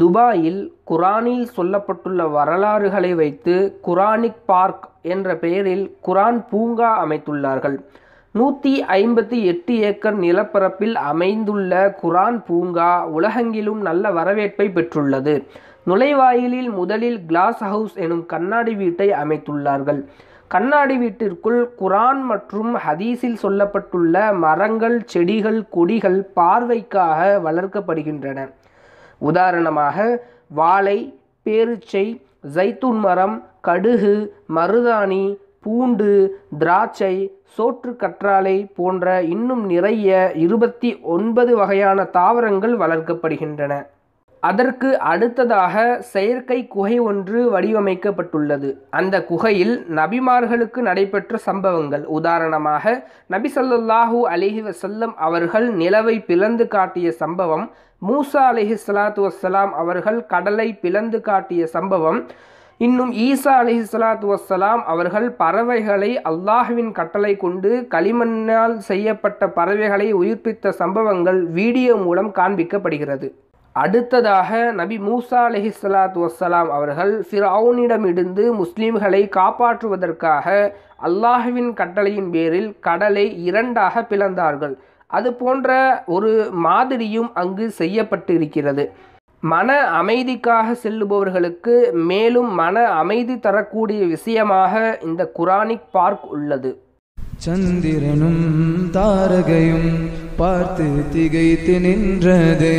துபாயில் குரானில் சொல்லப்பட்டுள்ள வரலாறுகளை வைத்து குரானிக் பார்க் என்ற பெயரில் குரான் பூங்கா அமைத்துள்ளார்கள் நூற்றி ஐம்பத்தி எட்டு ஏக்கர் நிலப்பரப்பில் அமைந்துள்ள குரான் பூங்கா உலகெங்கிலும் நல்ல வரவேற்பை பெற்றுள்ளது நுழைவாயிலில் முதலில் கிளாஸ் ஹவுஸ் எனும் கண்ணாடி வீட்டை அமைத்துள்ளார்கள் கண்ணாடி வீட்டிற்குள் குரான் மற்றும் ஹதீஸில் சொல்லப்பட்டுள்ள மரங்கள் செடிகள் கொடிகள் பார்வைக்காக வளர்க்கப்படுகின்றன உதாரணமாக வாழை பேரிச்சை ஜைத்தூன் மரம் கடுகு மருதாணி பூண்டு திராட்சை சோற்று கற்றாழை போன்ற இன்னும் நிறைய இருபத்தி ஒன்பது வகையான தாவரங்கள் வளர்க்கப்படுகின்றன அதற்கு அடுத்ததாக செயற்கை குகை ஒன்று வடிவமைக்கப்பட்டுள்ளது அந்த குகையில் நபிமார்களுக்கு நடைபெற்ற சம்பவங்கள் உதாரணமாக நபி சொல்லாஹூ அலிஹி வசல்லம் அவர்கள் நிலவை பிளந்து காட்டிய சம்பவம் மூசா அலிஹி சலாத்து வசலாம் அவர்கள் கடலை பிளந்து காட்டிய சம்பவம் இன்னும் ஈசா அலிஹி சலாத்து வசலாம் அவர்கள் பறவைகளை அல்லாஹுவின் கட்டளை கொண்டு களிமண்ணால் செய்யப்பட்ட பறவைகளை உயிர்ப்பித்த சம்பவங்கள் வீடியோ மூலம் காண்பிக்கப்படுகிறது அடுத்ததாக நபி மூசா அலஹி சலாத்து வசலாம் அவர்கள் ஃபிரௌனிடமிருந்து முஸ்லீம்களை காப்பாற்றுவதற்காக அல்லாஹுவின் கட்டளையின் பேரில் கடலை இரண்டாக பிளந்தார்கள் அது போன்ற ஒரு மாதிரியும் அங்கு செய்யப்பட்டு இருக்கிறது மன அமைதிக்காக செல்லுபவர்களுக்கு மேலும் மன அமைதி தரக்கூடிய விஷயமாக இந்த குரானிக் பார்க் உள்ளது சந்திரனும் தாரகையும் பார்த்து திகைத்து நின்றதே